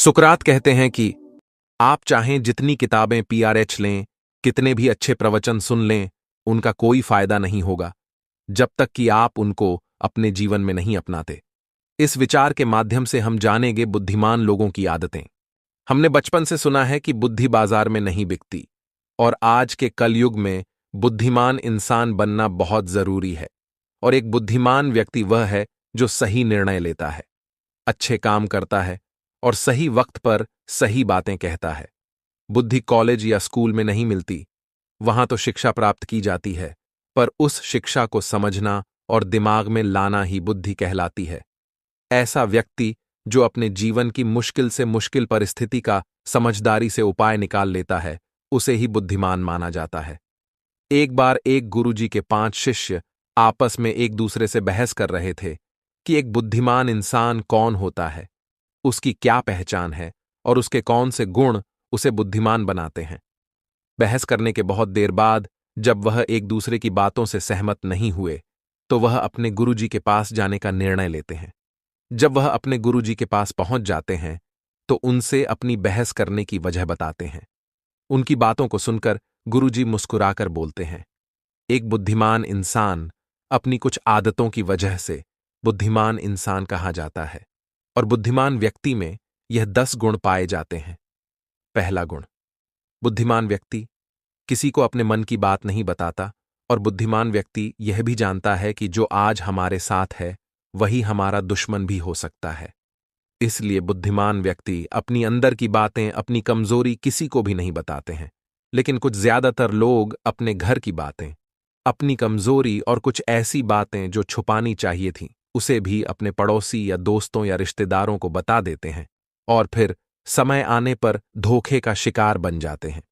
सुकरात कहते हैं कि आप चाहें जितनी किताबें पीआरएच लें कितने भी अच्छे प्रवचन सुन लें उनका कोई फायदा नहीं होगा जब तक कि आप उनको अपने जीवन में नहीं अपनाते इस विचार के माध्यम से हम जानेंगे बुद्धिमान लोगों की आदतें हमने बचपन से सुना है कि बुद्धि बाजार में नहीं बिकती और आज के कलयुग में बुद्धिमान इंसान बनना बहुत जरूरी है और एक बुद्धिमान व्यक्ति वह है जो सही निर्णय लेता है अच्छे काम करता है और सही वक्त पर सही बातें कहता है बुद्धि कॉलेज या स्कूल में नहीं मिलती वहां तो शिक्षा प्राप्त की जाती है पर उस शिक्षा को समझना और दिमाग में लाना ही बुद्धि कहलाती है ऐसा व्यक्ति जो अपने जीवन की मुश्किल से मुश्किल परिस्थिति का समझदारी से उपाय निकाल लेता है उसे ही बुद्धिमान माना जाता है एक बार एक गुरुजी के पांच शिष्य आपस में एक दूसरे से बहस कर रहे थे कि एक बुद्धिमान इंसान कौन होता है उसकी क्या पहचान है और उसके कौन से गुण उसे बुद्धिमान बनाते हैं बहस करने के बहुत देर बाद जब वह एक दूसरे की बातों से सहमत नहीं हुए तो वह अपने गुरुजी के पास जाने का निर्णय लेते हैं जब वह अपने गुरुजी के पास पहुंच जाते हैं तो उनसे अपनी बहस करने की वजह बताते हैं उनकी बातों को सुनकर गुरुजी मुस्कुराकर बोलते हैं एक बुद्धिमान इंसान अपनी कुछ आदतों की वजह से बुद्धिमान इंसान कहा जाता है और बुद्धिमान व्यक्ति में यह दस गुण पाए जाते हैं पहला गुण बुद्धिमान व्यक्ति किसी को अपने मन की बात नहीं बताता और बुद्धिमान व्यक्ति यह भी जानता है कि जो आज हमारे साथ है वही हमारा दुश्मन भी हो सकता है इसलिए बुद्धिमान व्यक्ति अपनी अंदर की बातें अपनी कमजोरी किसी को भी नहीं बताते हैं लेकिन कुछ ज्यादातर लोग अपने घर की बातें अपनी कमजोरी और कुछ ऐसी बातें जो छुपानी चाहिए थीं उसे भी अपने पड़ोसी या दोस्तों या रिश्तेदारों को बता देते हैं और फिर समय आने पर धोखे का शिकार बन जाते हैं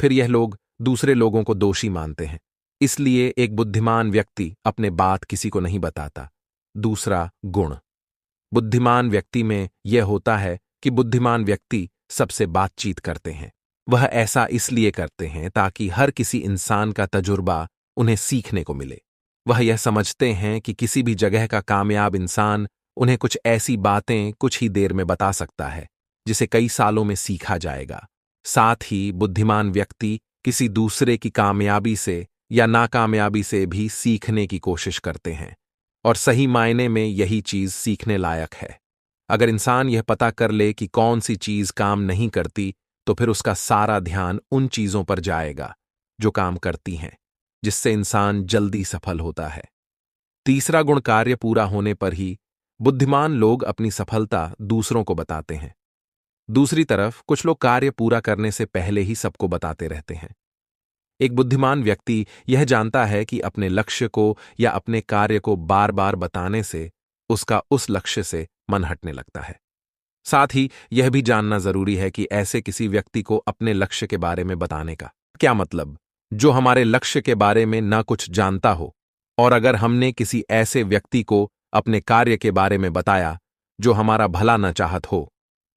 फिर यह लोग दूसरे लोगों को दोषी मानते हैं इसलिए एक बुद्धिमान व्यक्ति अपने बात किसी को नहीं बताता दूसरा गुण बुद्धिमान व्यक्ति में यह होता है कि बुद्धिमान व्यक्ति सबसे बातचीत करते हैं वह ऐसा इसलिए करते हैं ताकि हर किसी इंसान का तजुर्बा उन्हें सीखने को मिले वह यह समझते हैं कि किसी भी जगह का कामयाब इंसान उन्हें कुछ ऐसी बातें कुछ ही देर में बता सकता है जिसे कई सालों में सीखा जाएगा साथ ही बुद्धिमान व्यक्ति किसी दूसरे की कामयाबी से या नाकामयाबी से भी सीखने की कोशिश करते हैं और सही मायने में यही चीज सीखने लायक है अगर इंसान यह पता कर ले कि कौन सी चीज काम नहीं करती तो फिर उसका सारा ध्यान उन चीजों पर जाएगा जो काम करती हैं जिससे इंसान जल्दी सफल होता है तीसरा गुण कार्य पूरा होने पर ही बुद्धिमान लोग अपनी सफलता दूसरों को बताते हैं दूसरी तरफ कुछ लोग कार्य पूरा करने से पहले ही सबको बताते रहते हैं एक बुद्धिमान व्यक्ति यह जानता है कि अपने लक्ष्य को या अपने कार्य को बार बार बताने से उसका उस लक्ष्य से मन हटने लगता है साथ ही यह भी जानना जरूरी है कि ऐसे किसी व्यक्ति को अपने लक्ष्य के बारे में बताने का क्या मतलब जो हमारे लक्ष्य के बारे में ना कुछ जानता हो और अगर हमने किसी ऐसे व्यक्ति को अपने कार्य के बारे में बताया जो हमारा भला न चाहत हो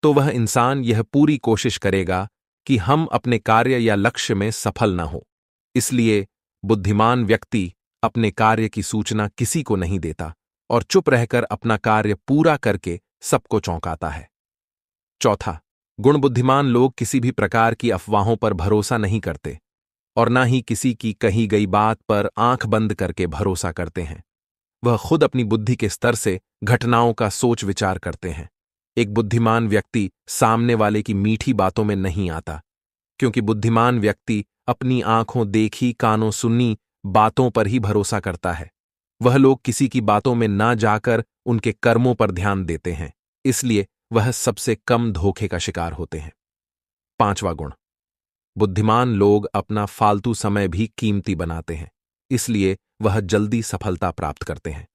तो वह इंसान यह पूरी कोशिश करेगा कि हम अपने कार्य या लक्ष्य में सफल न हो इसलिए बुद्धिमान व्यक्ति अपने कार्य की सूचना किसी को नहीं देता और चुप रहकर अपना कार्य पूरा करके सबको चौंकाता है चौथा गुण बुद्धिमान लोग किसी भी प्रकार की अफवाहों पर भरोसा नहीं करते और ना ही किसी की कही गई बात पर आंख बंद करके भरोसा करते हैं वह खुद अपनी बुद्धि के स्तर से घटनाओं का सोच विचार करते हैं एक बुद्धिमान व्यक्ति सामने वाले की मीठी बातों में नहीं आता क्योंकि बुद्धिमान व्यक्ति अपनी आंखों देखी कानों सुनी बातों पर ही भरोसा करता है वह लोग किसी की बातों में ना जाकर उनके कर्मों पर ध्यान देते हैं इसलिए वह सबसे कम धोखे का शिकार होते हैं पांचवा गुण बुद्धिमान लोग अपना फालतू समय भी कीमती बनाते हैं इसलिए वह जल्दी सफलता प्राप्त करते हैं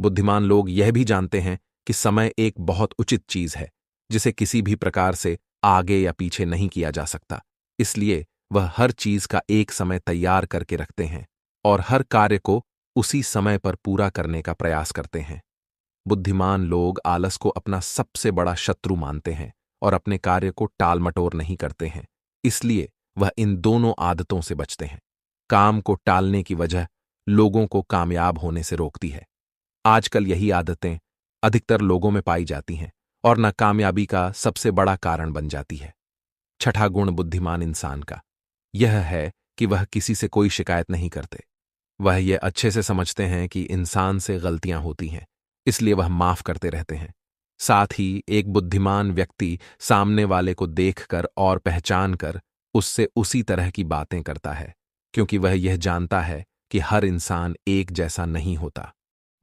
बुद्धिमान लोग यह भी जानते हैं कि समय एक बहुत उचित चीज है जिसे किसी भी प्रकार से आगे या पीछे नहीं किया जा सकता इसलिए वह हर चीज का एक समय तैयार करके रखते हैं और हर कार्य को उसी समय पर पूरा करने का प्रयास करते हैं बुद्धिमान लोग आलस को अपना सबसे बड़ा शत्रु मानते हैं और अपने कार्य को टाल मटोर नहीं करते हैं इसलिए वह इन दोनों आदतों से बचते हैं काम को टालने की वजह लोगों को कामयाब होने से रोकती है आजकल यही आदतें अधिकतर लोगों में पाई जाती हैं और नाकामयाबी का सबसे बड़ा कारण बन जाती है छठा गुण बुद्धिमान इंसान का यह है कि वह किसी से कोई शिकायत नहीं करते वह यह अच्छे से समझते हैं कि इंसान से गलतियां होती हैं इसलिए वह माफ करते रहते हैं साथ ही एक बुद्धिमान व्यक्ति सामने वाले को देखकर और पहचान कर उससे उसी तरह की बातें करता है क्योंकि वह यह जानता है कि हर इंसान एक जैसा नहीं होता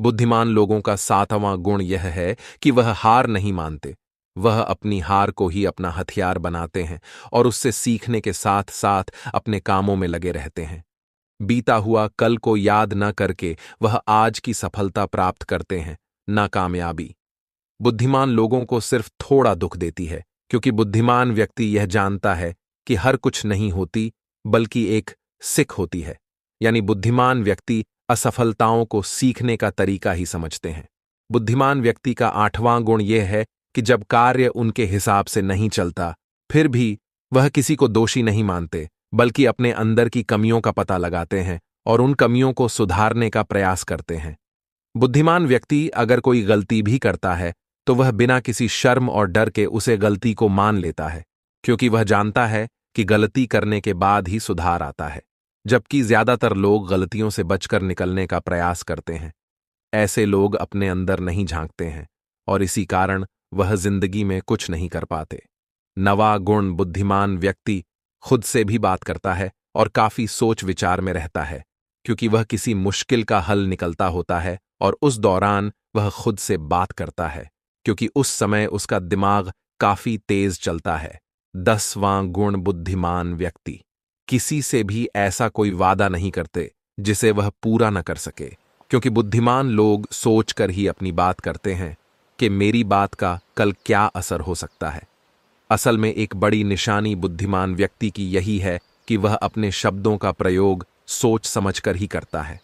बुद्धिमान लोगों का सातवां गुण यह है कि वह हार नहीं मानते वह अपनी हार को ही अपना हथियार बनाते हैं और उससे सीखने के साथ साथ अपने कामों में लगे रहते हैं बीता हुआ कल को याद न करके वह आज की सफलता प्राप्त करते हैं कामयाबी बुद्धिमान लोगों को सिर्फ थोड़ा दुख देती है क्योंकि बुद्धिमान व्यक्ति यह जानता है कि हर कुछ नहीं होती बल्कि एक सिख होती है यानी बुद्धिमान व्यक्ति असफलताओं को सीखने का तरीका ही समझते हैं बुद्धिमान व्यक्ति का आठवां गुण यह है कि जब कार्य उनके हिसाब से नहीं चलता फिर भी वह किसी को दोषी नहीं मानते बल्कि अपने अंदर की कमियों का पता लगाते हैं और उन कमियों को सुधारने का प्रयास करते हैं बुद्धिमान व्यक्ति अगर कोई गलती भी करता है तो वह बिना किसी शर्म और डर के उसे गलती को मान लेता है क्योंकि वह जानता है कि गलती करने के बाद ही सुधार आता है जबकि ज्यादातर लोग गलतियों से बचकर निकलने का प्रयास करते हैं ऐसे लोग अपने अंदर नहीं झांकते हैं और इसी कारण वह जिंदगी में कुछ नहीं कर पाते नवा गुण बुद्धिमान व्यक्ति खुद से भी बात करता है और काफी सोच विचार में रहता है क्योंकि वह किसी मुश्किल का हल निकलता होता है और उस दौरान वह खुद से बात करता है क्योंकि उस समय उसका दिमाग काफी तेज चलता है दसवां गुण बुद्धिमान व्यक्ति किसी से भी ऐसा कोई वादा नहीं करते जिसे वह पूरा न कर सके क्योंकि बुद्धिमान लोग सोच कर ही अपनी बात करते हैं कि मेरी बात का कल क्या असर हो सकता है असल में एक बड़ी निशानी बुद्धिमान व्यक्ति की यही है कि वह अपने शब्दों का प्रयोग सोच समझकर ही करता है